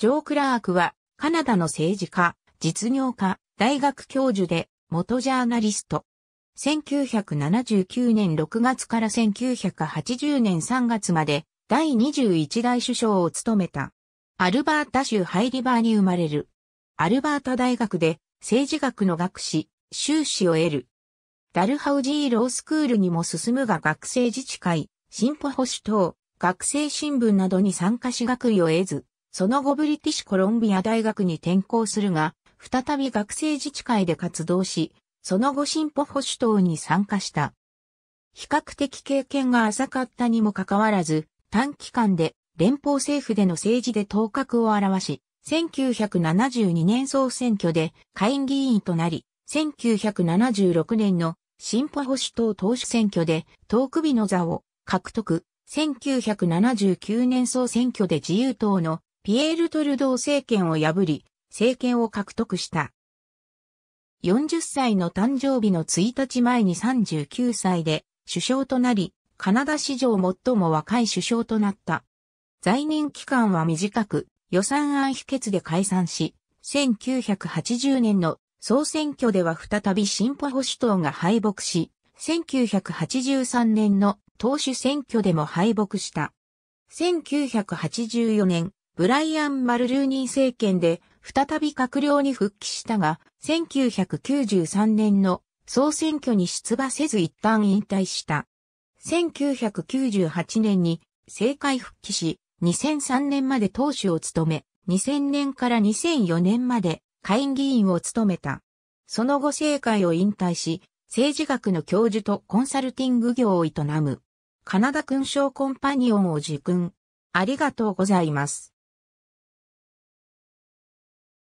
ジョー・クラークは、カナダの政治家、実業家、大学教授で、元ジャーナリスト。1979年6月から1980年3月まで、第21代首相を務めた。アルバータ州ハイリバーに生まれる。アルバータ大学で、政治学の学士、修士を得る。ダルハウジーロースクールにも進むが学生自治会、進歩保守党、学生新聞などに参加し学位を得ず、その後ブリティッシュコロンビア大学に転校するが、再び学生自治会で活動し、その後進歩保守党に参加した。比較的経験が浅かったにもかかわらず、短期間で連邦政府での政治で頭角を現し、1972年総選挙で下院議員となり、1976年の進歩保守党党首選挙で党首の座を獲得、1979年総選挙で自由党のピエール・トルドー政権を破り、政権を獲得した。40歳の誕生日の1日前に39歳で首相となり、カナダ史上最も若い首相となった。在任期間は短く、予算案否決で解散し、1980年の総選挙では再び進歩保守党が敗北し、1983年の党首選挙でも敗北した。1984年、ブライアン・マルルーニン政権で再び閣僚に復帰したが、1993年の総選挙に出馬せず一旦引退した。1998年に政界復帰し、2003年まで党首を務め、2000年から2004年まで会議員を務めた。その後政界を引退し、政治学の教授とコンサルティング業を営む。カナダ勲章コンパニオンを受訓。ありがとうございます。